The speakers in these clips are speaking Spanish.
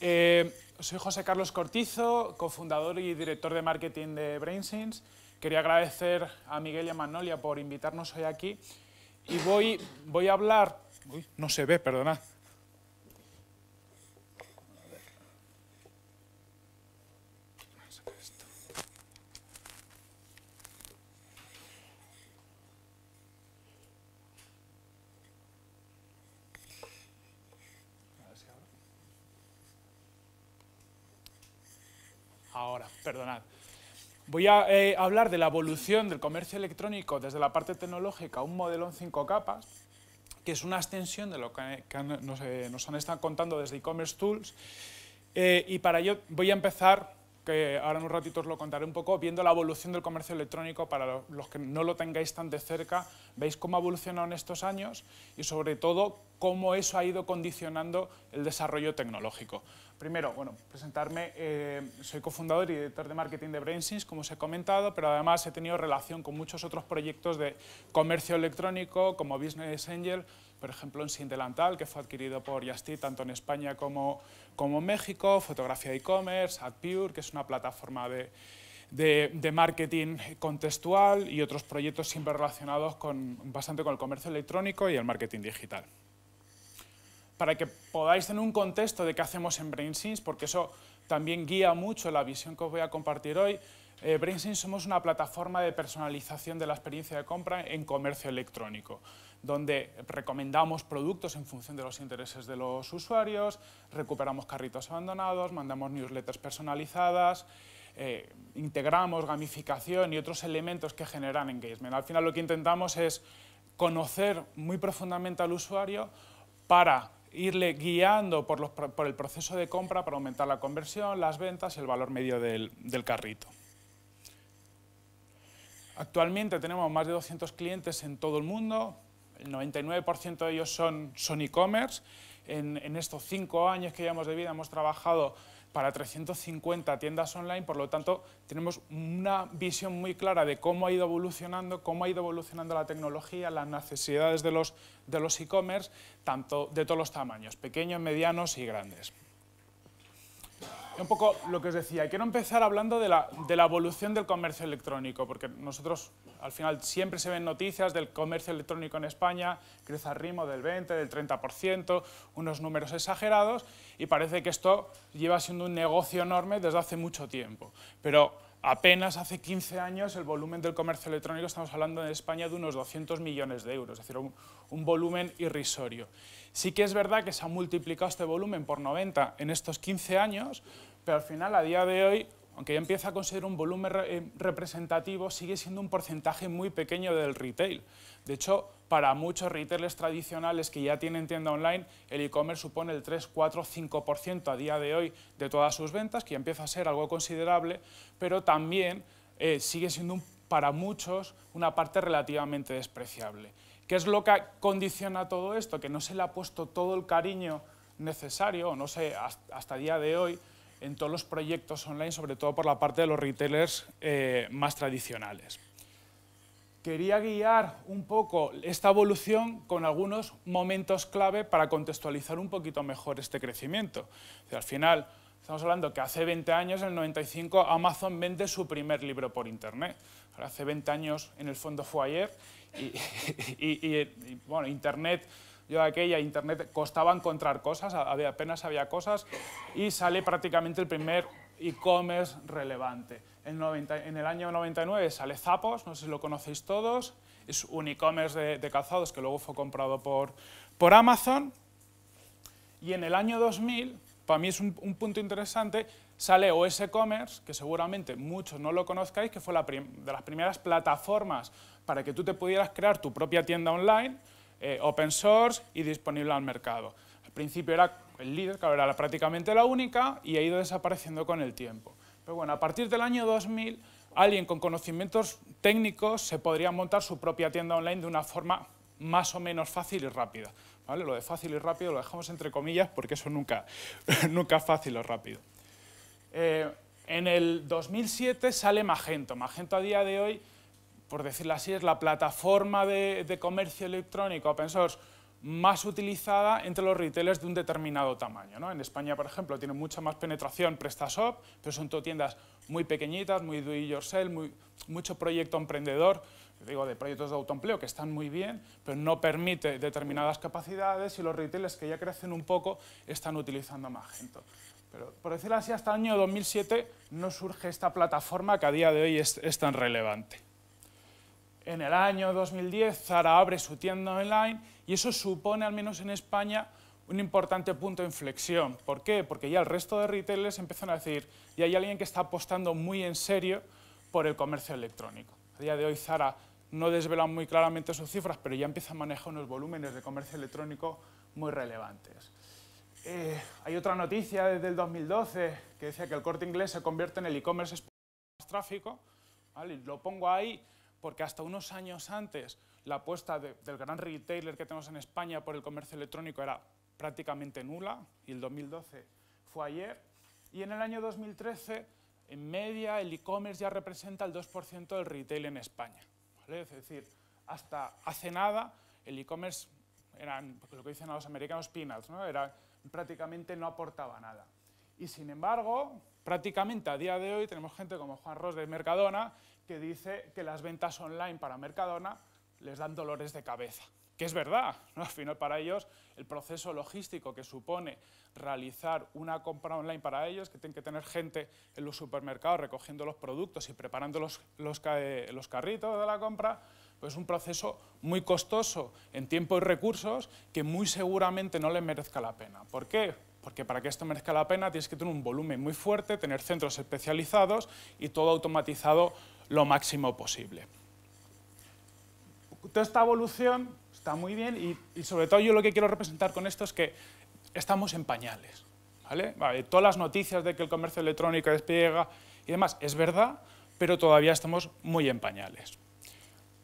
Eh, soy José Carlos Cortizo, cofundador y director de marketing de BrainSins. Quería agradecer a Miguel y a Manolia por invitarnos hoy aquí. Y voy, voy a hablar... Uy, no se ve, perdonad. Voy a eh, hablar de la evolución del comercio electrónico desde la parte tecnológica, un modelo en cinco capas, que es una extensión de lo que, eh, nos, han estado contando desde e-commerce tools. Eh, y para ello voy a empezar, que ahora en un ratito os lo contaré un poco, viendo la evolución del comercio electrónico para los que no lo tengáis tan de cerca, veis cómo ha evolucionado en estos años y sobre todo cómo eso ha ido condicionando el desarrollo tecnológico primero, bueno, presentarme, eh, soy cofundador y director de marketing de Brainsys, como os he comentado, pero además he tenido relación con muchos otros proyectos de comercio electrónico, como Business Angel, por ejemplo, en Sintelantal, que fue adquirido por Yasti tanto en España como, en México, fotografía e-commerce, AdPure, que es una plataforma de, marketing contextual y otros proyectos siempre relacionados bastante con el comercio electrónico y el marketing digital para que podáis tener un contexto de qué hacemos en BrainSins, porque eso también guía mucho la visión que os voy a compartir hoy. Eh, BrainSins somos una plataforma de personalización de la experiencia de compra en comercio electrónico, donde recomendamos productos en función de los intereses de los usuarios, recuperamos carritos abandonados, mandamos newsletters personalizadas, eh, integramos gamificación y otros elementos que generan engagement. Al final lo que intentamos es conocer muy profundamente al usuario para irle guiando por, el proceso de compra para aumentar la conversión, las ventas y el valor medio del, carrito. Actualmente tenemos más de 200 clientes en todo el mundo, el 99% de ellos son, son e-commerce. En, en, estos cinco años que llevamos de vida hemos trabajado para 350 tiendas online, por lo tanto tenemos una visión muy clara de cómo ha ido evolucionando, cómo ha ido evolucionando la tecnología, las necesidades de los de los e-commerce, tanto de todos los tamaños, pequeños, medianos y grandes un poco lo que os decía. Quiero empezar hablando de la, de la, evolución del comercio electrónico, porque nosotros al final siempre se ven noticias del comercio electrónico en España, crece a ritmo del 20, del 30%, unos números exagerados, y parece que esto lleva siendo un negocio enorme desde hace mucho tiempo. Pero apenas hace 15 años el volumen del comercio electrónico, estamos hablando en España de unos 200 millones de euros, es decir, un, un volumen irrisorio. Sí que es verdad que se ha multiplicado este volumen por 90 en estos 15 años, pero al final, a día de hoy, aunque ya empieza a conseguir un volumen eh, representativo, sigue siendo un porcentaje muy pequeño del retail. De hecho, para muchos retailers tradicionales que ya tienen tienda online, el e-commerce supone el 3, 4, 5% a día de hoy de todas sus ventas, que ya empieza a ser algo considerable, pero también eh, sigue siendo para muchos una parte relativamente despreciable. ¿Qué es lo que condiciona todo esto? Que no se le ha puesto todo el cariño necesario, o no sé, hasta, hasta día de hoy, en todos los proyectos online, sobre todo por la parte de los retailers eh, más tradicionales. Quería guiar un poco esta evolución con algunos momentos clave para contextualizar un poquito mejor este crecimiento. al final, estamos hablando que hace 20 años, en el 95, Amazon vende su primer libro por Internet. hace 20 años, en el fondo fue ayer, y, y bueno, Internet yo aquella internet costaba encontrar cosas, había, apenas había cosas, y sale prácticamente el primer e-commerce relevante. En, 90, en, el año 99 sale Zapos, no sé si lo conocéis todos, es un e-commerce de, calzados que luego fue comprado por, por Amazon, y en el año 2000, para mí es un, punto interesante, sale OS Commerce, que seguramente muchos no lo conozcáis, que fue la de las primeras plataformas para que tú te pudieras crear tu propia tienda online eh, open source y disponible al mercado. Al principio era el líder, que era prácticamente la única y ha ido desapareciendo con el tiempo. Pero bueno, a partir del año 2000, alguien con conocimientos técnicos se podría montar su propia tienda online de una forma más o menos fácil y rápida. ¿vale? Lo de fácil y rápido lo dejamos entre comillas porque eso nunca, nunca es fácil o rápido. Eh, en el 2007 sale Magento. Magento a día de hoy por decirlo así, es la plataforma de, comercio electrónico open source más utilizada entre los retailers de un determinado tamaño. En España, por ejemplo, tiene mucha más penetración PrestaShop, pero son tiendas muy pequeñitas, muy do it yourself, muy, mucho proyecto emprendedor, digo, de proyectos de autoempleo que están muy bien, pero no permite determinadas capacidades y los retailers que ya crecen un poco están utilizando más gente. Pero, por decirlo así, hasta el año 2007 no surge esta plataforma que a día de hoy es tan relevante. En el año 2010 Zara abre su tienda online y eso supone, al menos en España, un importante punto de inflexión. ¿Por qué? Porque ya el resto de retailers empiezan a decir, ya hay alguien que está apostando muy en serio por el comercio electrónico. A día de hoy Zara no desvela muy claramente sus cifras, pero ya empieza a manejar unos volúmenes de comercio electrónico muy relevantes. Eh, hay otra noticia desde el 2012 que decía que el corte inglés se convierte en el e-commerce más tráfico. Lo pongo ahí porque hasta unos años antes la apuesta del gran retailer que tenemos en España por el comercio electrónico era prácticamente nula, y el 2012 fue ayer, y en el año 2013, en media, el e-commerce ya representa el 2% del retail en España. Es decir, hasta hace nada, el e-commerce era lo que dicen a los americanos peanuts, ¿no? era, prácticamente no aportaba nada. Y sin embargo, prácticamente a día de hoy tenemos gente como Juan Ross de Mercadona que dice que las ventas online para Mercadona les dan dolores de cabeza. Que es verdad, al final para ellos el proceso logístico que supone realizar una compra online para ellos, que tienen que tener gente en los supermercados recogiendo los productos y preparando los, los eh, carritos de la compra, pues es un proceso muy costoso en tiempo y recursos que muy seguramente no les merezca la pena. ¿Por qué? Porque para que esto merezca la pena tienes que tener un volumen muy fuerte, tener centros especializados y todo automatizado lo máximo posible. Toda esta evolución está muy bien y, sobre todo yo lo que quiero representar con esto es que estamos en pañales. todas las noticias de que el comercio electrónico despliega y demás es verdad, pero todavía estamos muy en pañales.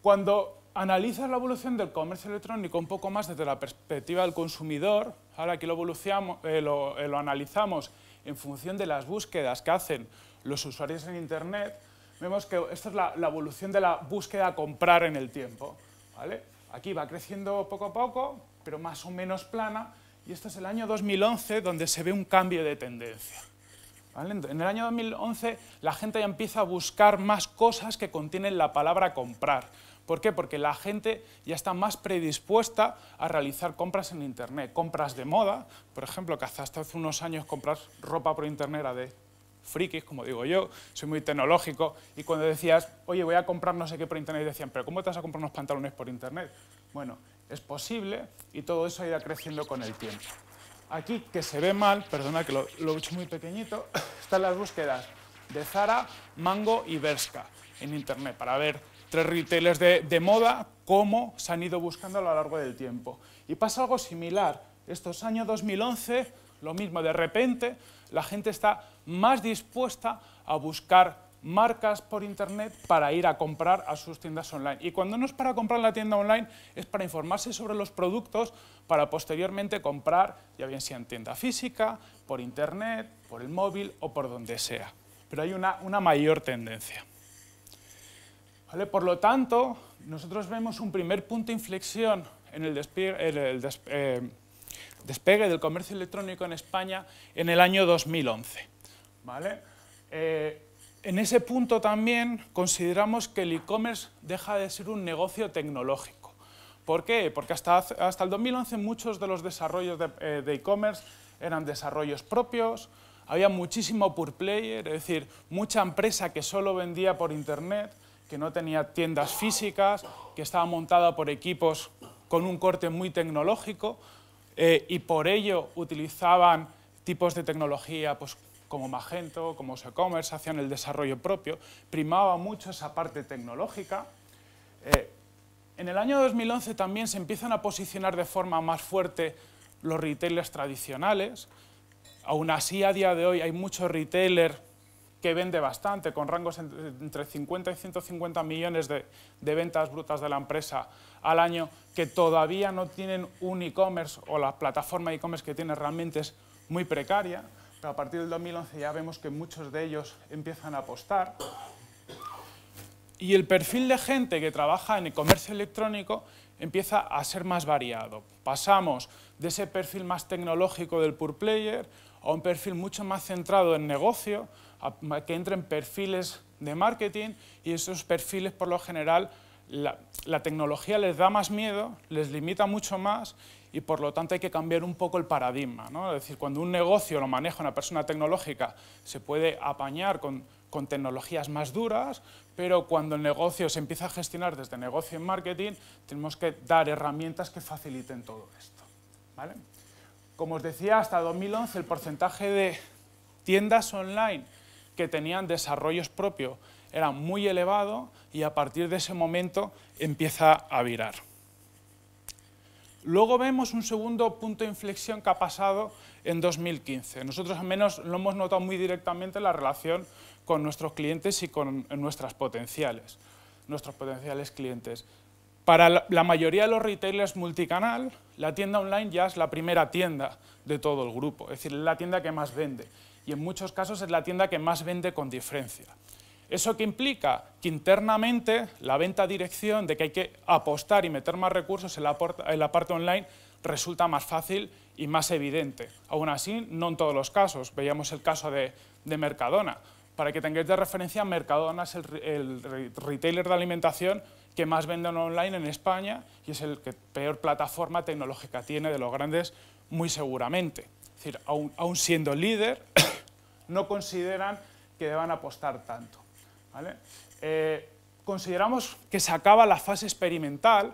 Cuando analizas la evolución del comercio electrónico un poco más desde la perspectiva del consumidor, ahora aquí lo, eh, eh, lo analizamos en función de las búsquedas que hacen los usuarios en Internet, vemos que esta es la, evolución de la búsqueda a comprar en el tiempo. ¿vale? Aquí va creciendo poco a poco, pero más o menos plana, y este es el año 2011 donde se ve un cambio de tendencia. ¿Vale? En el año 2011 la gente ya empieza a buscar más cosas que contienen la palabra comprar. ¿Por qué? Porque la gente ya está más predispuesta a realizar compras en Internet. Compras de moda, por ejemplo, que hasta hace unos años comprar ropa por Internet era de frikis, como digo yo, soy muy tecnológico, y cuando decías, oye, voy a comprar no sé qué por internet, decían, pero ¿cómo te vas a comprar unos pantalones por internet? Bueno, es posible y todo eso irá creciendo con el tiempo. Aquí, que se ve mal, perdona que lo, he hecho muy pequeñito, están las búsquedas de Zara, Mango y Berska en internet para ver tres retailers de, de moda, cómo se han ido buscando a lo largo del tiempo. Y pasa algo similar. Estos años 2011 lo mismo, de repente la gente está más dispuesta a buscar marcas por internet para ir a comprar a sus tiendas online. Y cuando no es para comprar la tienda online, es para informarse sobre los productos para posteriormente comprar, ya bien sea en tienda física, por internet, por el móvil o por donde sea. Pero hay una, una mayor tendencia. ¿Vale? Por lo tanto, nosotros vemos un primer punto de inflexión en el, despliegue, eh, despegue del comercio electrónico en España en el año 2011. ¿vale? Eh, en ese punto también consideramos que el e-commerce deja de ser un negocio tecnológico. ¿Por qué? Porque hasta, hasta el 2011 muchos de los desarrollos eh, de e-commerce eran desarrollos propios, había muchísimo pure player, es decir, mucha empresa que solo vendía por internet, que no tenía tiendas físicas, que estaba montada por equipos con un corte muy tecnológico, eh, y por ello utilizaban tipos de tecnología pues, como Magento, como e-commerce, hacían el desarrollo propio, primaba mucho esa parte tecnológica. Eh, en el año 2011 también se empiezan a posicionar de forma más fuerte los retailers tradicionales. Aún así, a día de hoy hay muchos retailers que vende bastante, con rangos entre 50 y 150 millones de, de ventas brutas de la empresa al año, que todavía no tienen un e-commerce o la plataforma e-commerce que tiene realmente es muy precaria, pero a partir del 2011 ya vemos que muchos de ellos empiezan a apostar. Y el perfil de gente que trabaja en el comercio electrónico empieza a ser más variado. Pasamos de ese perfil más tecnológico del pure player a un perfil mucho más centrado en negocio, a, que entren perfiles de marketing y esos perfiles por lo general la, tecnología les da más miedo, les limita mucho más y por lo tanto hay que cambiar un poco el paradigma. ¿no? Es decir, cuando un negocio lo maneja una persona tecnológica se puede apañar con, con tecnologías más duras, pero cuando el negocio se empieza a gestionar desde negocio en marketing tenemos que dar herramientas que faciliten todo esto. ¿vale? Como os decía, hasta 2011 el porcentaje de tiendas online que tenían desarrollos propios. Era muy elevado y a partir de ese momento empieza a virar. Luego vemos un segundo punto de inflexión que ha pasado en 2015. Nosotros al menos lo hemos notado muy directamente la relación con nuestros clientes y con nuestras potenciales, nuestros potenciales clientes. Para la mayoría de los retailers multicanal, la tienda online ya es la primera tienda de todo el grupo, es decir, la tienda que más vende y en muchos casos es la tienda que más vende con diferencia. ¿Eso que implica? Que internamente la venta dirección de que hay que apostar y meter más recursos en la, parte online resulta más fácil y más evidente. Aún así, no en todos los casos. Veíamos el caso de, Mercadona. Para que tengáis de referencia, Mercadona es el, retailer de alimentación que más vende online en España y es el que peor plataforma tecnológica tiene de los grandes, muy seguramente. Es decir, aún siendo líder, no consideran que deban apostar tanto. ¿vale? Eh, consideramos que se acaba la fase experimental,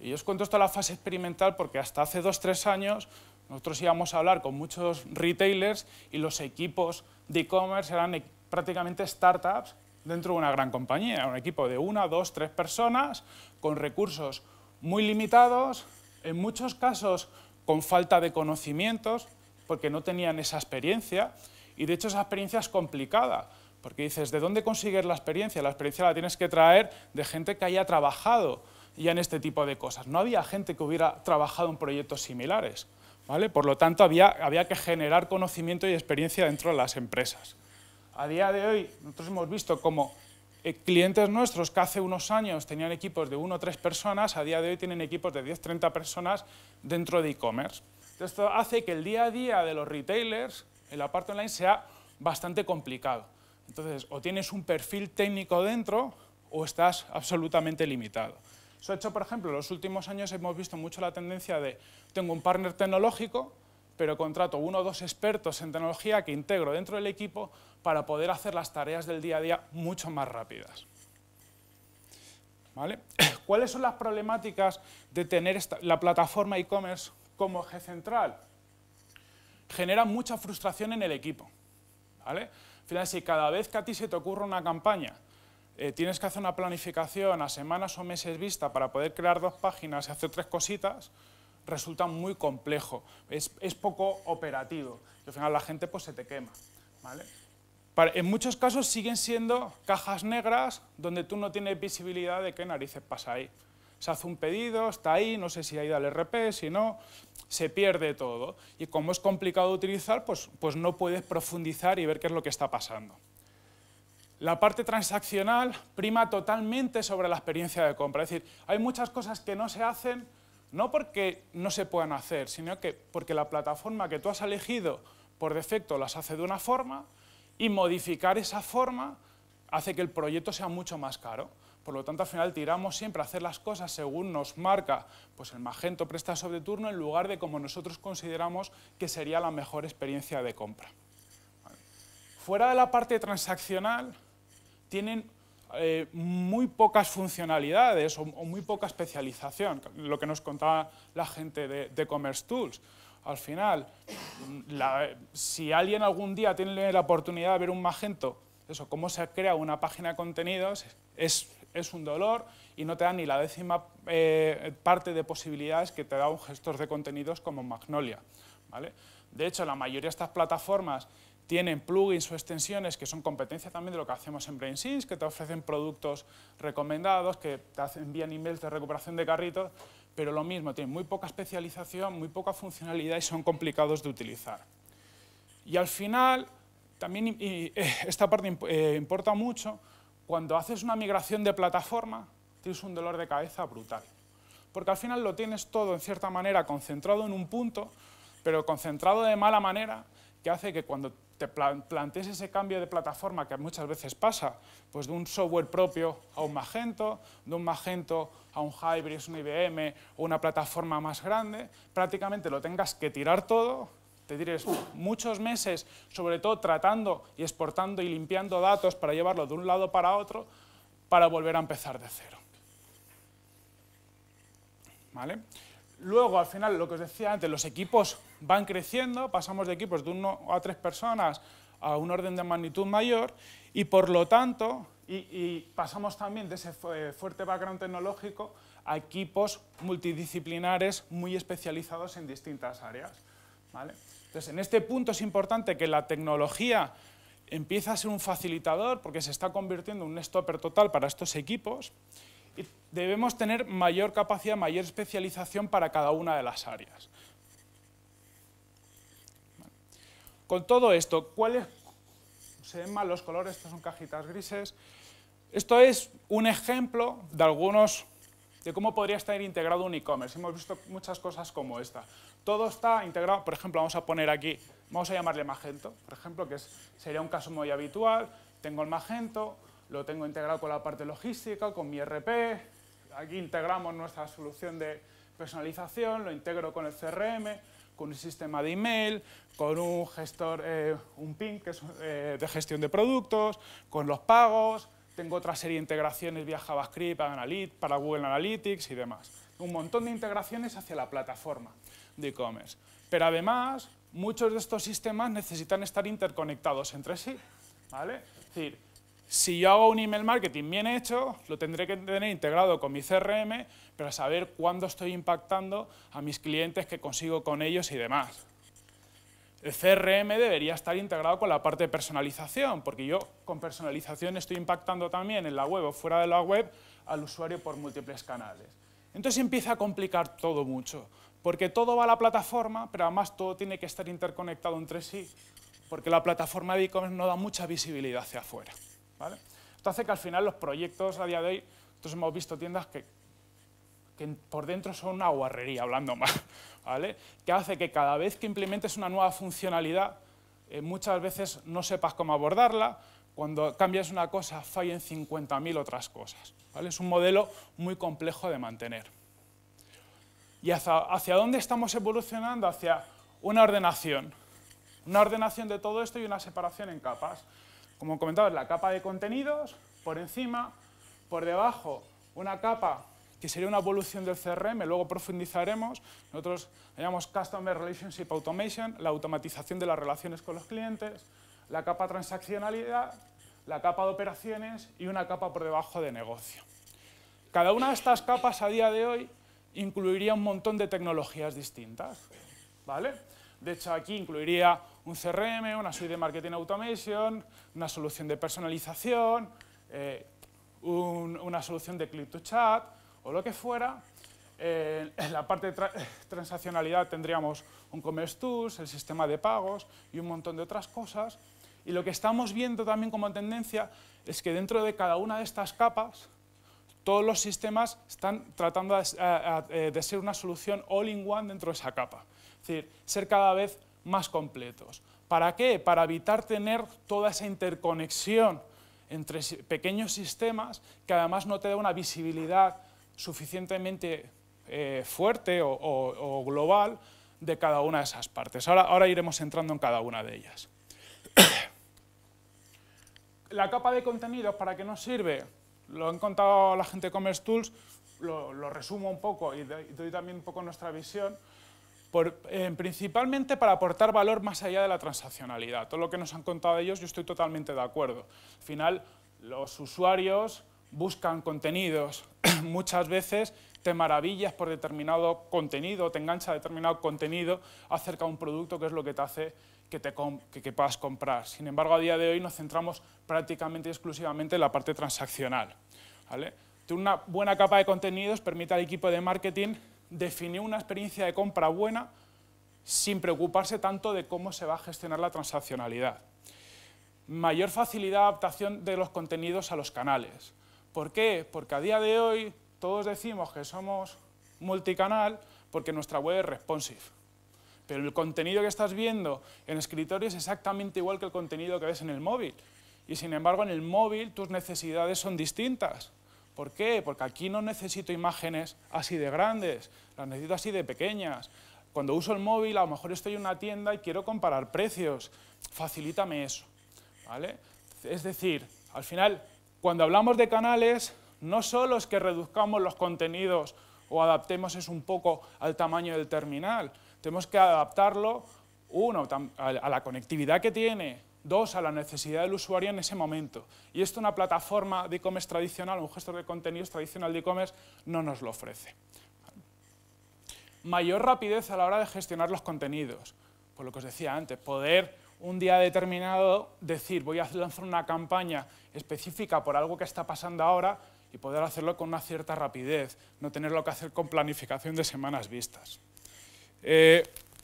y yo os cuento esto la fase experimental porque hasta hace 2 tres años nosotros íbamos a hablar con muchos retailers y los equipos de e-commerce eran e-, prácticamente startups dentro de una gran compañía, un equipo de una, dos, tres personas con recursos muy limitados, en muchos casos con falta de conocimientos, porque no tenían esa experiencia, y de hecho esa experiencia es complicada, porque dices, ¿de dónde consigues la experiencia? La experiencia la tienes que traer de gente que haya trabajado ya en este tipo de cosas. No había gente que hubiera trabajado en proyectos similares. ¿vale? Por lo tanto, había, había que generar conocimiento y experiencia dentro de las empresas. A día de hoy, nosotros hemos visto como eh, clientes nuestros que hace unos años tenían equipos de uno o 3 personas, a día de hoy tienen equipos de 10 30 personas dentro de e-commerce. Esto hace que el día a día de los retailers en la parte online sea bastante complicado. Entonces, o tienes un perfil técnico dentro o estás absolutamente limitado. Eso hecho, por ejemplo, en los últimos años hemos visto mucho la tendencia de tengo un partner tecnológico, pero contrato uno o dos expertos en tecnología que integro dentro del equipo para poder hacer las tareas del día a día mucho más rápidas. ¿Cuáles son las problemáticas de tener la plataforma e-commerce como eje central? genera mucha frustración en el equipo. ¿vale? final, si cada vez que a ti se te ocurre una campaña, eh, tienes que hacer una planificación a semanas o meses vista para poder crear dos páginas y hacer tres cositas, resulta muy complejo, es, poco operativo. Y al final la gente pues, se te quema. en muchos casos siguen siendo cajas negras donde tú no tienes visibilidad de qué narices pasa ahí se hace un pedido, está ahí, no sé si ha ido RP, si no, se pierde todo. Y como es complicado de utilizar, pues, pues no puedes profundizar y ver qué es lo que está pasando. La parte transaccional prima totalmente sobre la experiencia de compra. Es decir, hay muchas cosas que no se hacen, no porque no se puedan hacer, sino que porque la plataforma que tú has elegido por defecto las hace de una forma y modificar esa forma hace que el proyecto sea mucho más caro. Por lo tanto, al final tiramos siempre a hacer las cosas según nos marca pues el Magento presta sobre turno en lugar de como nosotros consideramos que sería la mejor experiencia de compra. Fuera de la parte transaccional, tienen eh, muy pocas funcionalidades o, muy poca especialización, lo que nos contaba la gente de, Commerce Tools. Al final, si alguien algún día tiene la oportunidad de ver un Magento eso, cómo se crea una página de contenidos es, un dolor y no te da ni la décima eh, parte de posibilidades que te da un gestor de contenidos como Magnolia. ¿vale? De hecho, la mayoría de estas plataformas tienen plugins o extensiones que son competencia también de lo que hacemos en BrainSys, que te ofrecen productos recomendados, que te envían emails de recuperación de carritos, pero lo mismo, tienen muy poca especialización, muy poca funcionalidad y son complicados de utilizar. Y al final, también y, eh, esta parte eh, importa mucho. Cuando haces una migración de plataforma, tienes un dolor de cabeza brutal. Porque al final lo tienes todo, en cierta manera, concentrado en un punto, pero concentrado de mala manera, que hace que cuando te plantees ese cambio de plataforma que muchas veces pasa, pues de un software propio a un Magento, de un Magento a un Hybris, un IBM o una plataforma más grande, prácticamente lo tengas que tirar todo te diré muchos meses, sobre todo tratando y exportando y limpiando datos para llevarlo de un lado para otro, para volver a empezar de cero. ¿Vale? Luego, al final, lo que os decía antes, los equipos van creciendo, pasamos de equipos de uno a tres personas a un orden de magnitud mayor y, por lo tanto, y, pasamos también de ese eh, fuerte background tecnológico a equipos multidisciplinares muy especializados en distintas áreas. ¿vale? Entonces, en este punto es importante que la tecnología empiece a ser un facilitador porque se está convirtiendo en un stopper total para estos equipos y debemos tener mayor capacidad, mayor especialización para cada una de las áreas. Con todo esto, ¿cuáles se ven mal los colores? Estas son cajitas grises. Esto es un ejemplo de algunos de cómo podría estar integrado un e-commerce. Hemos visto muchas cosas como esta. Todo está integrado, por ejemplo, vamos a poner aquí, vamos a llamarle Magento, por ejemplo, que sería un caso muy habitual, tengo el Magento, lo tengo integrado con la parte logística, con mi RP, aquí integramos nuestra solución de personalización, lo integro con el CRM, con el sistema de email, con un gestor, eh, un PIN que es eh, de gestión de productos, con los pagos, tengo otra serie de integraciones vía JavaScript, para Google Analytics y demás. Un montón de integraciones hacia la plataforma de e-commerce. Pero además, muchos de estos sistemas necesitan estar interconectados entre sí. decir, si yo hago un email marketing bien hecho, lo tendré que tener integrado con mi CRM para saber cuándo estoy impactando a mis clientes que consigo con ellos y demás. El CRM debería estar integrado con la parte de personalización, porque yo con personalización estoy impactando también en la web o fuera de la web al usuario por múltiples canales. Entonces empieza a complicar todo mucho. Porque todo va a la plataforma, pero además todo tiene que estar interconectado entre sí, porque la plataforma de e-commerce no da mucha visibilidad hacia afuera. Esto hace que al final los proyectos a día de hoy, nosotros hemos visto tiendas que, por dentro son una guarrería, hablando mal, ¿vale? que hace que cada vez que implementes una nueva funcionalidad, eh, muchas veces no sepas cómo abordarla, cuando cambias una cosa fallen 50.000 otras cosas. Es un modelo muy complejo de mantener y hacia, dónde estamos evolucionando, hacia una ordenación. Una ordenación de todo esto y una separación en capas. Como comentaba, la capa de contenidos, por encima, por debajo, una capa que sería una evolución del CRM, luego profundizaremos. Nosotros llamamos Customer Relationship Automation, la automatización de las relaciones con los clientes, la capa transaccionalidad, la capa de operaciones y una capa por debajo de negocio. Cada una de estas capas a día de hoy incluiría un montón de tecnologías distintas. ¿vale? De hecho, aquí incluiría un CRM, una suite de marketing automation, una solución de personalización, eh, una solución de click-to-chat o lo que fuera. Eh, en la parte de transaccionalidad tendríamos un commerce tools, el sistema de pagos y un montón de otras cosas. Y lo que estamos viendo también como tendencia es que dentro de cada una de estas capas todos los sistemas están tratando eh, de, ser una solución all-in-one dentro de esa capa. Es decir, ser cada vez más completos. ¿Para qué? Para evitar tener toda esa interconexión entre pequeños sistemas que además no te da una visibilidad suficientemente eh, fuerte o, global de cada una de esas partes. Ahora, ahora iremos entrando en cada una de ellas. La capa de contenidos, ¿para qué nos sirve? lo han contado la gente de Commerce Tools, lo, resumo un poco y doy, también un poco nuestra visión. Eh, principalmente para aportar valor más allá de la transaccionalidad. Todo lo que nos han contado ellos yo estoy totalmente de acuerdo. Al final, los usuarios buscan contenidos. Muchas veces te maravillas por determinado contenido, te engancha determinado contenido acerca de un producto que es lo que te hace que, te que, puedas comprar. Sin embargo, a día de hoy nos centramos prácticamente exclusivamente en la parte transaccional. Una buena capa de contenidos permite al equipo de marketing definir una experiencia de compra buena sin preocuparse tanto de cómo se va a gestionar la transaccionalidad. Mayor facilidad de adaptación de los contenidos a los canales. ¿Por qué? Porque a día de hoy todos decimos que somos multicanal porque nuestra web es responsive. Pero el contenido que estás viendo en escritorio es exactamente igual que el contenido que ves en el móvil. Y sin embargo, en el móvil tus necesidades son distintas. ¿Por qué? Porque aquí no necesito imágenes así de grandes, las necesito así de pequeñas. Cuando uso el móvil, a lo mejor estoy en una tienda y quiero comparar precios. Facilítame eso. ¿vale? Es decir, al final, cuando hablamos de canales, no solo es que reduzcamos los contenidos o adaptemos eso un poco al tamaño del terminal, tenemos que adaptarlo, uno, a la conectividad que tiene, dos, a la necesidad del usuario en ese momento. Y esto una plataforma de e-commerce tradicional, un gestor de contenidos tradicional de e-commerce, no nos lo ofrece. Mayor rapidez a la hora de gestionar los contenidos. Por lo que os decía antes, poder un día determinado decir voy a lanzar una campaña específica por algo que está pasando ahora y poder hacerlo con una cierta rapidez, no tenerlo que hacer con planificación de semanas vistas. Eh,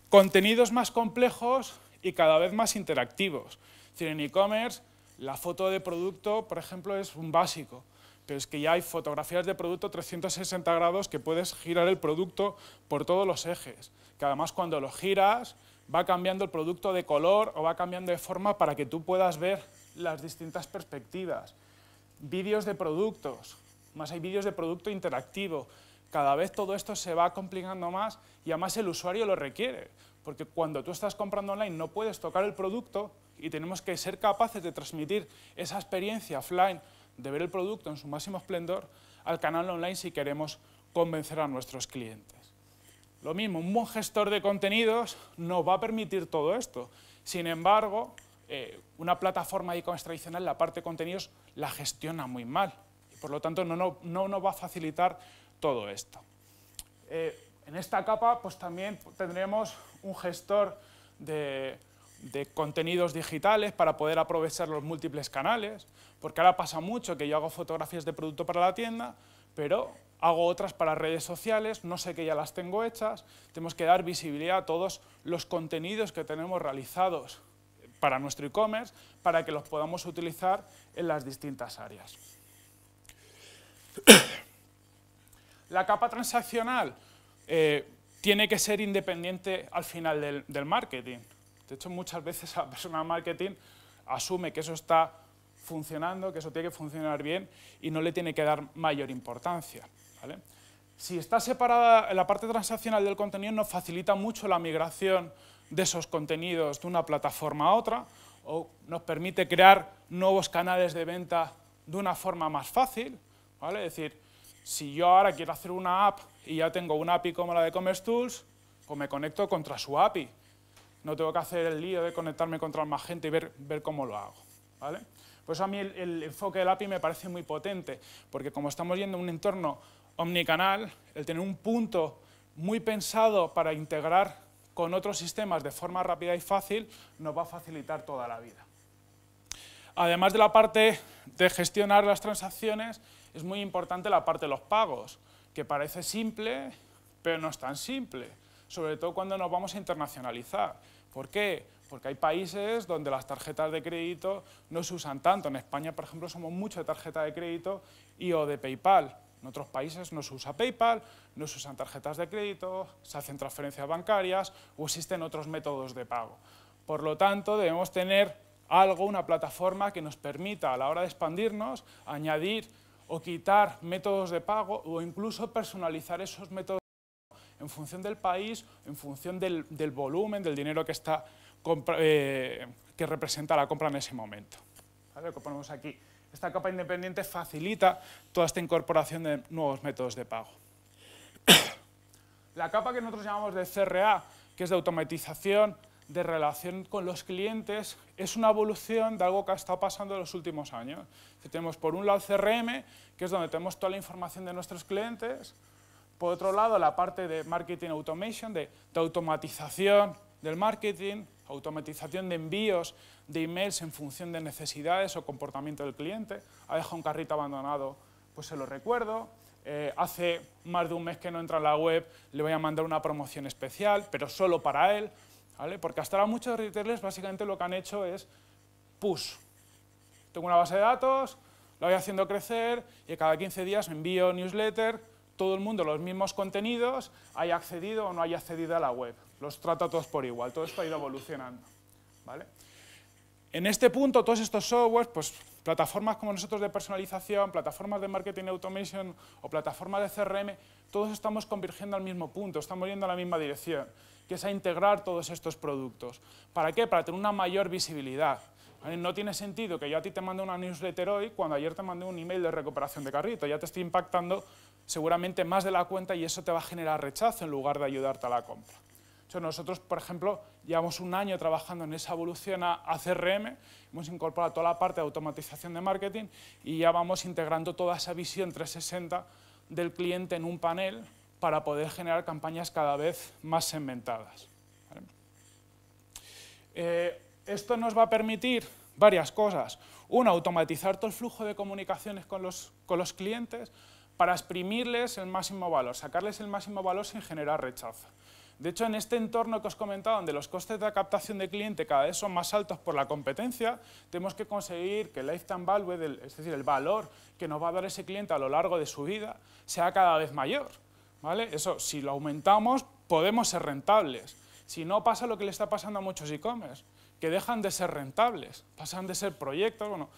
contenidos más complejos y cada vez más interactivos. en e-commerce la foto de producto, por ejemplo, es un básico, pero es que ya hay fotografías de producto 360 grados que puedes girar el producto por todos los ejes, que además cuando lo giras va cambiando el producto de color o va cambiando de forma para que tú puedas ver las distintas perspectivas. Vídeos de productos, más hay vídeos de producto interactivo, cada vez todo esto se va complicando más y además el usuario lo requiere, porque cuando tú estás comprando online no puedes tocar el producto y tenemos que ser capaces de transmitir esa experiencia offline de ver el producto en su máximo esplendor al canal online si queremos convencer a nuestros clientes. Lo mismo, un buen gestor de contenidos nos va a permitir todo esto. Sin embargo, eh, una plataforma de e-commerce tradicional, la parte de contenidos, la gestiona muy mal. Y por lo tanto, no nos no, no va a facilitar todo esto. Eh, en esta capa pues, también tendremos un gestor de, de contenidos digitales para poder aprovechar los múltiples canales, porque ahora pasa mucho que yo hago fotografías de producto para la tienda, pero hago otras para redes sociales, no sé que ya las tengo hechas, tenemos que dar visibilidad a todos los contenidos que tenemos realizados para nuestro e-commerce, para que los podamos utilizar en las distintas áreas. La capa transaccional eh, tiene que ser independiente al final del, marketing. De hecho, muchas veces la persona de marketing asume que eso está funcionando, que eso tiene que funcionar bien y no le tiene que dar mayor importancia. Si está separada la parte transaccional del contenido, nos facilita mucho la migración de esos contenidos de una plataforma a otra o nos permite crear nuevos canales de venta de una forma más fácil. ¿vale? Es decir, si yo ahora quiero hacer una app y ya tengo una API como la de Commerce Tools, pues me conecto contra su API. No tengo que hacer el lío de conectarme contra más gente y ver, ver cómo lo hago. ¿vale? Por a mí el, el enfoque del API me parece muy potente, porque como estamos yendo a un entorno omnicanal, el tener un punto muy pensado para integrar con otros sistemas de forma rápida y fácil nos va a facilitar toda la vida. Además de la parte de gestionar las transacciones, es muy importante la parte de los pagos, que parece simple, pero no es tan simple, sobre todo cuando nos vamos a internacionalizar. ¿Por qué? Porque hay países donde las tarjetas de crédito no se usan tanto. En España, por ejemplo, somos mucho de tarjeta de crédito y o de PayPal. En otros países no se usa PayPal, no se usan tarjetas de crédito, se hacen transferencias bancarias o existen otros métodos de pago. Por lo tanto, debemos tener algo, una plataforma que nos permita a la hora de expandirnos añadir o quitar métodos de pago o incluso personalizar esos métodos de pago en función del país, en función del, volumen, del dinero que, está, eh, que representa la compra en ese momento. ¿Vale? que ponemos aquí. Esta capa independiente facilita toda esta incorporación de nuevos métodos de pago. la capa que nosotros llamamos de CRA, que es de automatización, de relación con los clientes es una evolución de algo que ha estado pasando en los últimos años. tenemos por un lado el CRM, que es donde tenemos toda la información de nuestros clientes, por otro lado la parte de marketing automation, de, automatización del marketing, automatización de envíos de emails en función de necesidades o comportamiento del cliente, ha dejado un carrito abandonado, pues se lo recuerdo, eh, hace más de un mes que no entra a la web, le voy a mandar una promoción especial, pero solo para él, porque hasta ahora muchos retailers básicamente lo que han hecho es push. Tengo una base de datos, la voy haciendo crecer y cada 15 días envío newsletter, todo el mundo los mismos contenidos, haya accedido o no haya accedido a la web. Los trata todos por igual, todo esto ha ido evolucionando. En este punto, todos estos softwares, pues plataformas como nosotros de personalización, plataformas de marketing automation o plataformas de CRM, todos estamos convergiendo al mismo punto, estamos yendo a la misma dirección que es a integrar todos estos productos. ¿Para qué? Para tener una mayor visibilidad. No tiene sentido que yo a ti te mande una newsletter hoy cuando ayer te mandé un email de recuperación de carrito. Ya te estoy impactando seguramente más de la cuenta y eso te va a generar rechazo en lugar de ayudarte a la compra. nosotros, por ejemplo, llevamos un año trabajando en esa evolución a, CRM, hemos incorporado toda la parte de automatización de marketing y ya vamos integrando toda esa visión 360 del cliente en un panel para poder generar campañas cada vez más segmentadas. Eh, esto nos va a permitir varias cosas. Una, automatizar todo el flujo de comunicaciones con los, clientes para exprimirles el máximo valor, sacarles el máximo valor sin generar rechazo. De hecho, en este entorno que os comentaba, donde los costes de captación de cliente cada vez son más altos por la competencia, tenemos que conseguir que el lifetime value, es decir, el valor que nos va a dar ese cliente a lo largo de su vida, sea cada vez mayor. ¿Vale? Eso, si lo aumentamos, podemos ser rentables. Si no, pasa lo que le está pasando a muchos e-commerce, que dejan de ser rentables, pasan de ser proyectos. Bueno,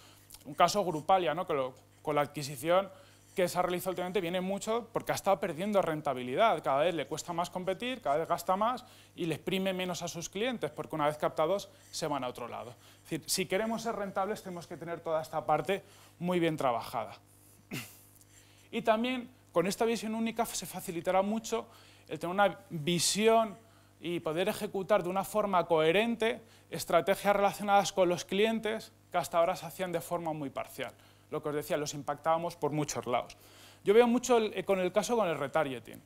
un caso ya ¿no? que con la adquisición que se ha realizado últimamente viene mucho porque ha estado perdiendo rentabilidad. Cada vez le cuesta más competir, cada vez gasta más y le exprime menos a sus clientes porque una vez captados se van a otro lado. Es decir, si queremos ser rentables tenemos que tener toda esta parte muy bien trabajada. Y también con esta visión única se facilitará mucho el tener una visión y poder ejecutar de una forma coherente estrategias relacionadas con los clientes que hasta ahora se hacían de forma muy parcial. Lo que os decía, los impactábamos por muchos lados. Yo veo mucho eh, con el caso con el retargeting.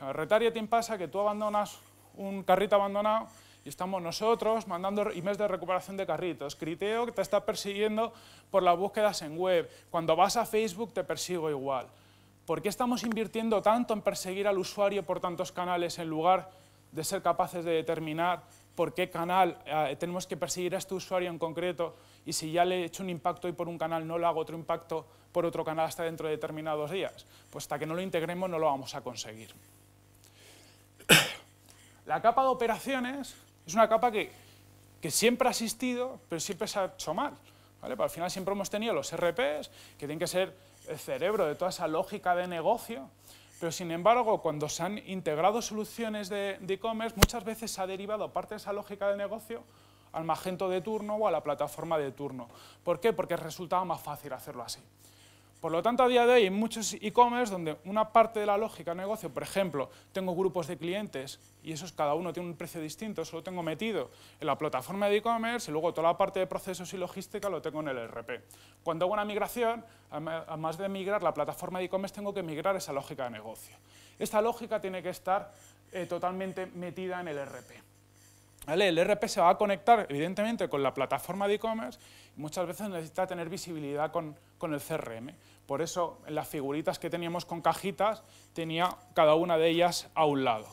el retargeting pasa que tú abandonas un carrito abandonado y estamos nosotros mandando emails de recuperación de carritos. Criteo que te está persiguiendo por las búsquedas en web. Cuando vas a Facebook te persigo igual. ¿Por qué estamos invirtiendo tanto en perseguir al usuario por tantos canales en lugar de ser capaces de determinar por qué canal eh, tenemos que perseguir a este usuario en concreto y si ya le he hecho un impacto y por un canal no le hago otro impacto por otro canal hasta dentro de determinados días? Pues hasta que no lo integremos no lo vamos a conseguir. La capa de operaciones es una capa que, siempre ha existido, pero siempre se ha hecho mal. al final siempre hemos tenido los RPs, que tienen que ser el cerebro de toda esa lógica de negocio. Pero sin embargo, cuando se han integrado soluciones de e-commerce, muchas veces se ha derivado parte de esa lógica de negocio al Magento de turno o a la plataforma de turno. ¿Por qué? Porque resultaba más fácil hacerlo así. Por lo tanto, a día de hoy hay muchos e-commerce donde una parte de la lógica de negocio, por ejemplo, tengo grupos de clientes y esos cada uno tiene un precio distinto, solo tengo metido en la plataforma de e-commerce y luego toda la parte de procesos y logística lo tengo en el RP. Cuando hago una migración, además de migrar la plataforma de e-commerce, tengo que migrar esa lógica de negocio. Esta lógica tiene que estar eh, totalmente metida en el RP. El ERP se va a conectar, evidentemente, con la plataforma de e-commerce y muchas veces necesita tener visibilidad con, con el CRM. Por eso en las figuritas que teníamos con cajitas tenía cada una de ellas a un lado.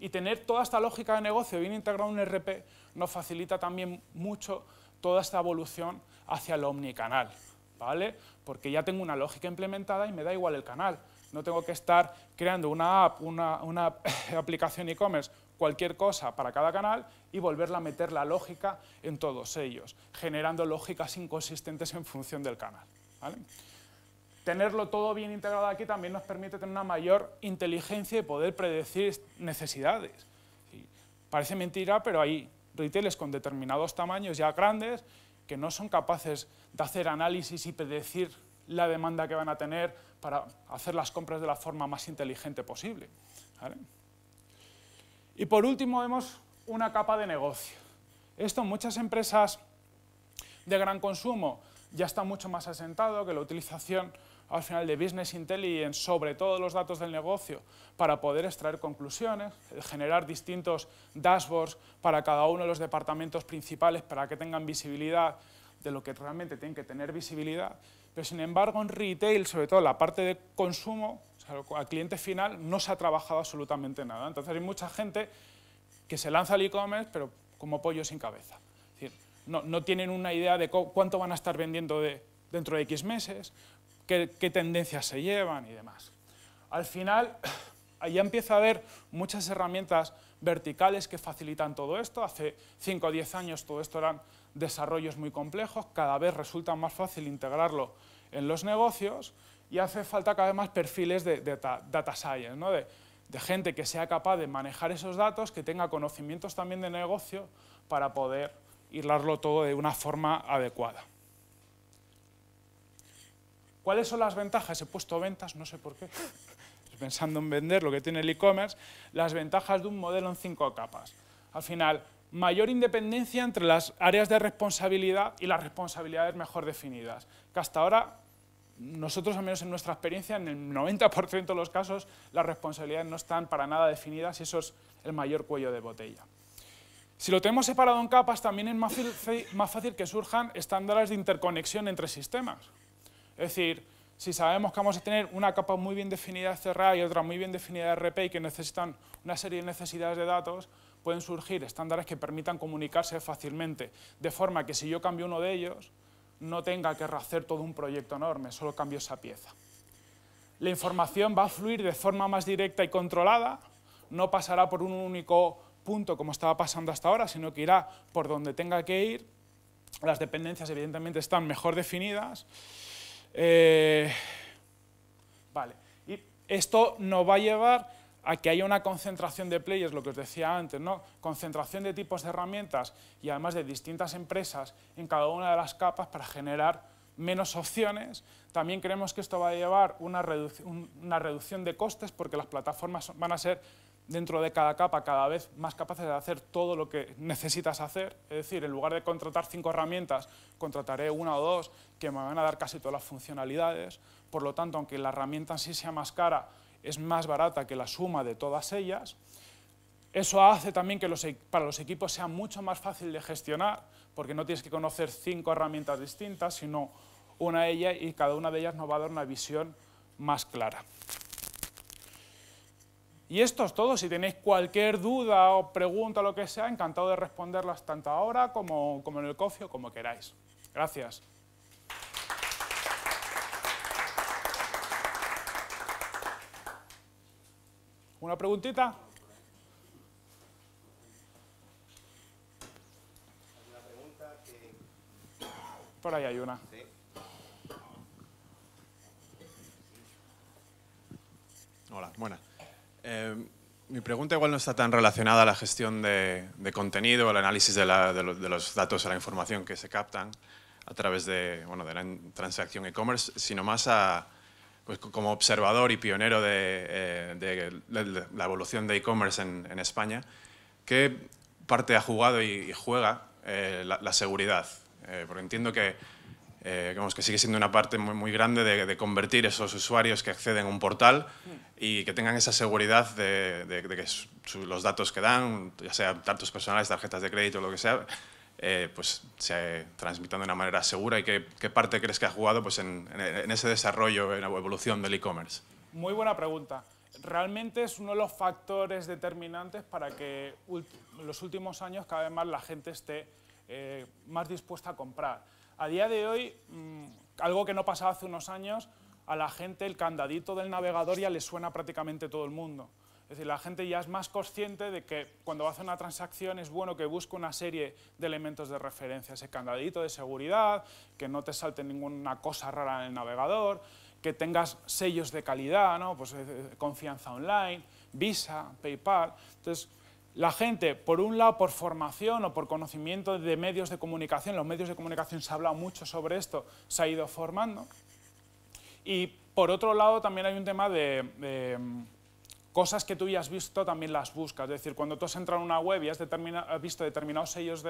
Y tener toda esta lógica de negocio bien integrada en un RP nos facilita también mucho toda esta evolución hacia el omnicanal, ¿vale? Porque ya tengo una lógica implementada y me da igual el canal. No tengo que estar creando una app, una, aplicación e-commerce, cualquier cosa para cada canal y volverla a meter la lógica en todos ellos, generando lógicas inconsistentes en función del canal tenerlo todo bien integrado aquí también nos permite tener una mayor inteligencia y poder predecir necesidades. parece mentira, pero hay retailers con determinados tamaños ya grandes que no son capaces de hacer análisis y predecir la demanda que van a tener para hacer las compras de la forma más inteligente posible. Y por último vemos una capa de negocio. Esto muchas empresas de gran consumo ya está mucho más asentado que la utilización al final de Business Intelligence sobre todos los datos del negocio para poder extraer conclusiones, generar distintos dashboards para cada uno de los departamentos principales para que tengan visibilidad de lo que realmente tienen que tener visibilidad. Pero sin embargo en retail, sobre todo la parte de consumo, al cliente final, no se ha trabajado absolutamente nada. Entonces hay mucha gente que se lanza al e-commerce pero como pollo sin cabeza. decir, no, no tienen una idea de cuánto van a estar vendiendo dentro de X meses, qué, tendencias se llevan y demás. Al final, ya empieza a haber muchas herramientas verticales que facilitan todo esto. Hace 5 o 10 años todo esto eran desarrollos muy complejos, cada vez resulta más fácil integrarlo en los negocios y hace falta cada vez más perfiles de, data science, de, de, gente que sea capaz de manejar esos datos, que tenga conocimientos también de negocio para poder hilarlo todo de una forma adecuada. ¿Cuáles son las ventajas? He puesto ventas, no sé por qué. Pensando en vender lo que tiene el e-commerce, las ventajas de un modelo en cinco capas. Al final, mayor independencia entre las áreas de responsabilidad y las responsabilidades mejor definidas, que hasta ahora nosotros, al menos en nuestra experiencia, en el 90% de los casos, las responsabilidades no están para nada definidas y eso es el mayor cuello de botella. Si lo tenemos separado en capas, también es más fácil, más fácil que surjan estándares de interconexión entre sistemas. Es decir, si sabemos que vamos a tener una capa muy bien definida de CRA y otra muy bien definida de RP y que necesitan una serie de necesidades de datos, pueden surgir estándares que permitan comunicarse fácilmente, de forma que si yo cambio uno de ellos, no tenga que rehacer todo un proyecto enorme, solo cambio esa pieza. La información va a fluir de forma más directa y controlada, no pasará por un único punto como estaba pasando hasta ahora, sino que irá por donde tenga que ir. Las dependencias evidentemente están mejor definidas eh, vale, y esto nos va a llevar a que haya una concentración de players, lo que os decía antes, ¿no? concentración de tipos de herramientas y además de distintas empresas en cada una de las capas para generar menos opciones. También creemos que esto va a llevar una, una reducción de costes porque las plataformas van a ser dentro de cada capa cada vez más capaces de hacer todo lo que necesitas hacer. Es decir, en lugar de contratar cinco herramientas, contrataré una o dos que me van a dar casi todas las funcionalidades. Por lo tanto, aunque la herramienta en sí sea más cara, es más barata que la suma de todas ellas. Eso hace también que e-, para los equipos sea mucho más fácil de gestionar, porque no tienes que conocer cinco herramientas distintas, sino una de ellas y cada una de ellas nos va a dar una visión más clara. Y esto es todo. Si tenéis cualquier duda o pregunta, lo que sea, encantado de responderlas tanto ahora como, en el cofio, como queráis. Gracias. ¿Una preguntita? pregunta Por ahí hay una. Hola, buenas. Mi pregunta igual no está tan relacionada a la gestión de, contenido, al análisis de, los datos o la información que se captan a través de, la transacción e-commerce, sino más a, pues, como observador y pionero de, eh, la evolución de e-commerce en, España, ¿qué parte ha jugado y, juega eh, la, seguridad? Eh, porque entiendo que eh, que sigue siendo una parte muy, muy grande de, convertir esos usuarios que acceden a un portal y que tengan esa seguridad de, que los datos que dan, ya sea datos personales, tarjetas de crédito, o lo que sea, eh, pues se transmitan de una manera segura y qué, parte crees que ha jugado pues, en, ese desarrollo, en la evolución del e-commerce. Muy buena pregunta realmente es uno de los factores determinantes para que en los últimos años cada vez más la gente esté eh, más dispuesta a comprar. A día de hoy, mm, algo que no pasaba hace unos años, a la gente el candadito del navegador ya le suena a prácticamente todo el mundo. Es decir, la gente ya es más consciente de que cuando hace una transacción es bueno que busque una serie de elementos de referencia, ese candadito de seguridad, que no te salte ninguna cosa rara en el navegador, que tengas sellos de calidad, pues, eh, confianza online, Visa, PayPal. Entonces, la gente, por un lado, por formación o por conocimiento de medios de comunicación, los medios de comunicación se ha hablado mucho sobre esto, se ha ido formando. Y por otro lado, también hay un tema de, cosas que tú ya has visto, también las buscas. Es decir, cuando tú has entrado en una web y has, visto determinados sellos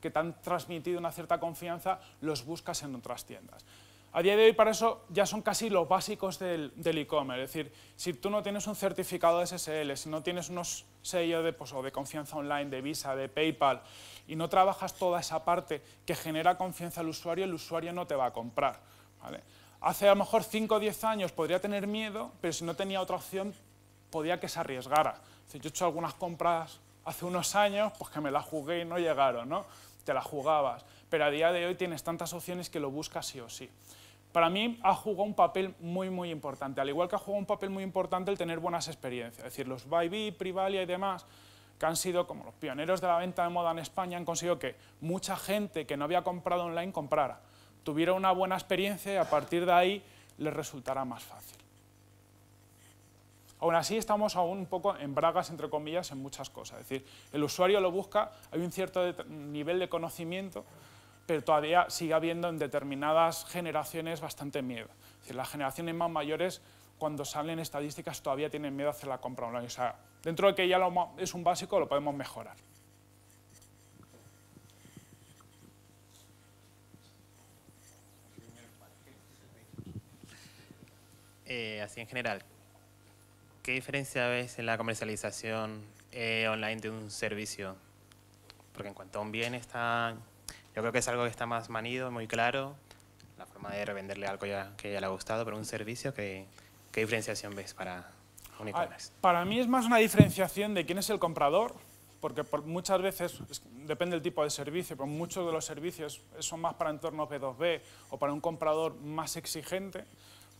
que te han transmitido una cierta confianza, los buscas en otras tiendas. A día de hoy para eso ya son casi los básicos del e-commerce, es decir, si tú no tienes un certificado de SSL, si no tienes unos sellos de, pues, o de confianza online, de Visa, de PayPal, y no trabajas toda esa parte que genera confianza al usuario, el usuario no te va a comprar. Hace a lo mejor 5 o 10 años podría tener miedo, pero si no tenía otra opción, podía que se arriesgara. yo he hecho algunas compras hace unos años, pues que me las jugué y no llegaron, ¿no? Te las jugabas, pero a día de hoy tienes tantas opciones que lo buscas sí o sí para mí ha jugado un papel muy, muy importante, al igual que ha jugado un papel muy importante el tener buenas experiencias, es decir, los Bybit, Privalia y demás, que han sido como los pioneros de la venta de moda en España, han conseguido que mucha gente que no había comprado online comprara, tuviera una buena experiencia y a partir de ahí les resultará más fácil. Aún así estamos aún un poco en bragas, entre comillas, en muchas cosas. Es decir, el usuario lo busca, hay un cierto nivel de conocimiento, pero todavía sigue habiendo en determinadas generaciones bastante miedo. Es las generaciones más mayores, cuando salen estadísticas, todavía tienen miedo a hacer la compra online. dentro de que ya es un básico, lo podemos mejorar. Eh, así en general, ¿qué diferencia ves en la comercialización eh, online de un servicio? Porque en cuanto a un bien está creo que es algo que está más manido, muy claro, la forma de revenderle algo ya, que ya le ha gustado, pero un servicio, que, ¿qué diferenciación ves para un Para mí es más una diferenciación de quién es el comprador, porque muchas veces, depende del tipo de servicio, pero muchos de los servicios son más para entornos B2B o para un comprador más exigente.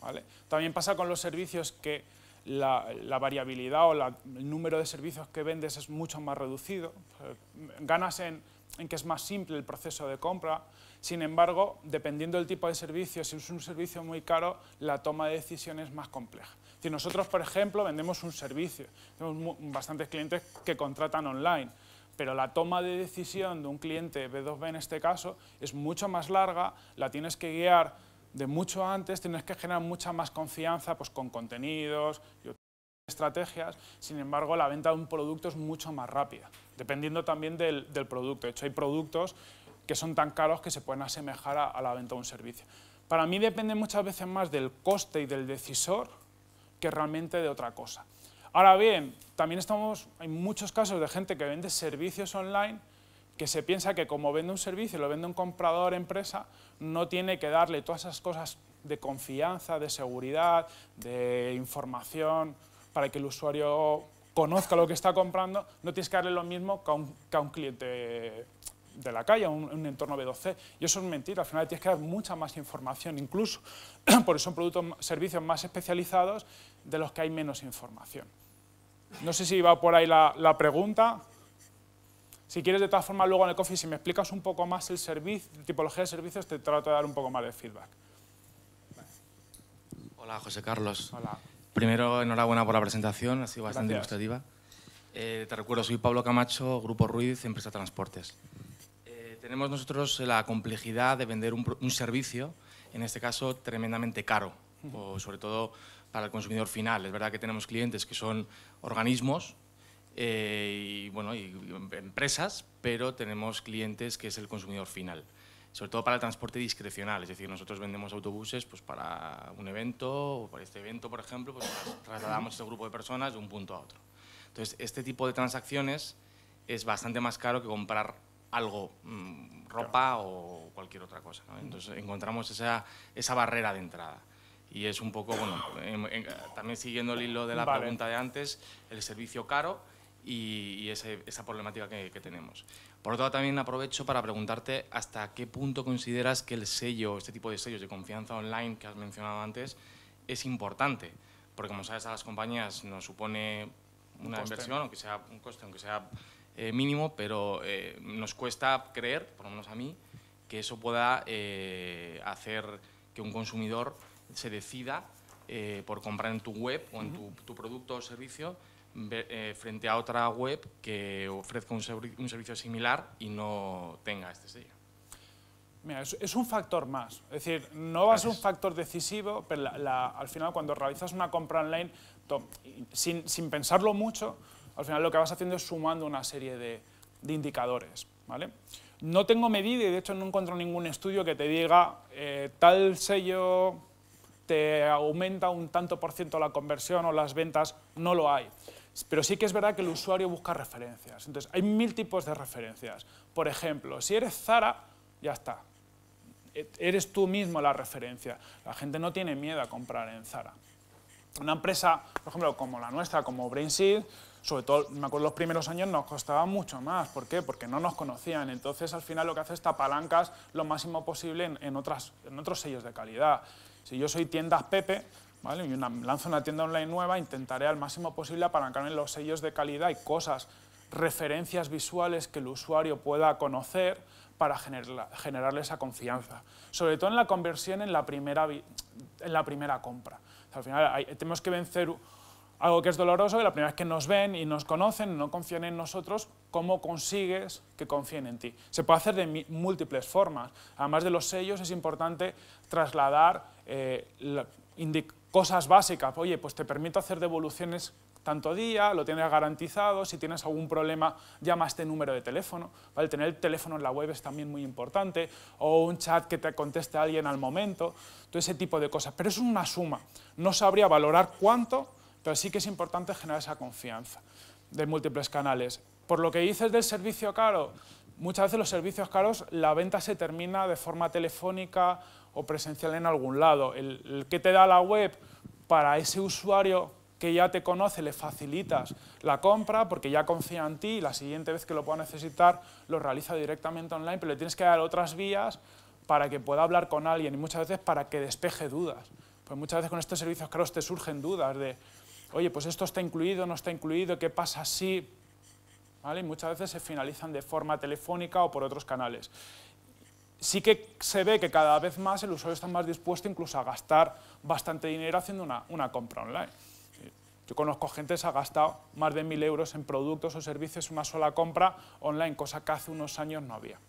¿vale? También pasa con los servicios que la, variabilidad o el número de servicios que vendes es mucho más reducido. Eh, ganas en en que es más simple el proceso de compra. Sin embargo, dependiendo del tipo de servicio, si es un servicio muy caro, la toma de decisión es más compleja. Si nosotros, por ejemplo, vendemos un servicio, tenemos bastantes clientes que contratan online, pero la toma de decisión de un cliente B2B en este caso es mucho más larga, la tienes que guiar de mucho antes, tienes que generar mucha más confianza pues, con contenidos, sin embargo la venta de un producto es mucho más rápida, dependiendo también del, producto. De hecho, hay productos que son tan caros que se pueden asemejar a, la venta de un servicio. Para mí depende muchas veces más del coste y del decisor que realmente de otra cosa. Ahora bien, también estamos, hay muchos casos de gente que vende servicios online que se piensa que como vende un servicio, lo vende un comprador empresa, no tiene que darle todas esas cosas de confianza, de seguridad, de información, para que el usuario conozca lo que está comprando, no tienes que darle lo mismo que a un, cliente de la calle, a un, entorno B2C. Y eso es mentira, al final tienes que dar mucha más información, incluso por eso son productos, servicios más especializados de los que hay menos información. No sé si va por ahí la, pregunta. Si quieres, de todas formas, luego en el coffee, si me explicas un poco más el servicio, tipología de servicios, te trato de dar un poco más de feedback. Hola, José Carlos. Hola. Primero, enhorabuena por la presentación, ha sido bastante ilustrativa. Eh, te recuerdo, soy Pablo Camacho, Grupo Ruiz, Empresa Transportes. Eh, tenemos nosotros la complejidad de vender un, servicio, en este caso tremendamente caro, sobre todo para el consumidor final. Es verdad que tenemos clientes que son organismos eh, y, bueno, y empresas, pero tenemos clientes que es el consumidor final sobre todo para el transporte discrecional, es decir, nosotros vendemos autobuses pues, para un evento, o para este evento, por ejemplo, pues, trasladamos a este grupo de personas de un punto a otro. Entonces, este tipo de transacciones es bastante más caro que comprar algo, mm, ropa o cualquier otra cosa. Entonces, encontramos esa, barrera de entrada. Y es un poco, bueno, también siguiendo el hilo de la pregunta de antes, el servicio caro y, esa problemática que tenemos. Por otro lado, también aprovecho para preguntarte hasta qué punto consideras que el sello, este tipo de sellos de confianza online que has mencionado antes, es importante. Porque, como sabes, a las compañías nos supone una inversión, aunque sea un coste, aunque sea eh, mínimo, pero eh, nos cuesta creer, por lo menos a mí, que eso pueda eh, hacer que un consumidor se decida por comprar en tu web o en tu producto o servicio eh, frente a otra web que ofrezca un, servicio similar y no tenga este sello. es, un factor más. Es decir, no va a ser un factor decisivo, pero al final cuando realizas una compra online, sin, pensarlo mucho, al final lo que vas haciendo es sumando una serie de, indicadores. ¿vale? No tengo medida y de hecho no encuentro ningún estudio que te diga eh, tal sello te aumenta un tanto por ciento la conversión o las ventas, no lo hay. Pero sí que es verdad que el usuario busca referencias. Entonces, hay mil tipos de referencias. Por ejemplo, si eres Zara, ya está. E-, eres tú mismo la referencia. La gente no tiene miedo a comprar en Zara. Una empresa, por ejemplo, como la nuestra, como BrainSeed, sobre todo, me acuerdo los primeros años nos costaba mucho más. ¿Por qué? Porque no nos conocían. Entonces, al final lo que hace es palancas lo máximo posible en, en otros sellos de calidad. Si yo soy tiendas Pepe, y una, lanzo una tienda online nueva, intentaré al máximo posible apalancar en los sellos de calidad y cosas, referencias visuales que el usuario pueda conocer para generar, generarle esa confianza. Sobre todo en la conversión en la primera, en la primera compra. al final tenemos que vencer algo que es doloroso, y la primera vez que nos ven y nos conocen, no confían en nosotros, ¿cómo consigues que confíen en ti? Se puede hacer de múltiples formas. Además de los sellos, es importante trasladar, eh, cosas básicas. Oye, pues te permito hacer devoluciones tanto día, lo tienes garantizado, si tienes algún problema llama este número de teléfono. ¿vale? Tener el teléfono en la web es también muy importante, o un chat que te conteste alguien al momento, todo ese tipo de cosas. Pero es una suma, no sabría valorar cuánto, pero sí que es importante generar esa confianza de múltiples canales. Por lo que dices del servicio caro, muchas veces los servicios caros, la venta se termina de forma telefónica, o presencial en algún lado. El, que te da la web para ese usuario que ya te conoce, le facilitas la compra porque ya confía en ti y la siguiente vez que lo pueda necesitar lo realiza directamente online, pero le tienes que dar otras vías para que pueda hablar con alguien y muchas veces para que despeje dudas. Pues muchas veces con estos servicios caros te surgen dudas de, oye, pues esto está incluido, no está incluido, ¿qué pasa si...? ¿Vale? muchas veces se finalizan de forma telefónica o por otros canales sí que se ve que cada vez más el usuario está más dispuesto incluso a gastar bastante dinero haciendo una, compra online. Yo conozco gente que ha gastado más de mil euros en productos o servicios en una sola compra online, cosa que hace unos años no había.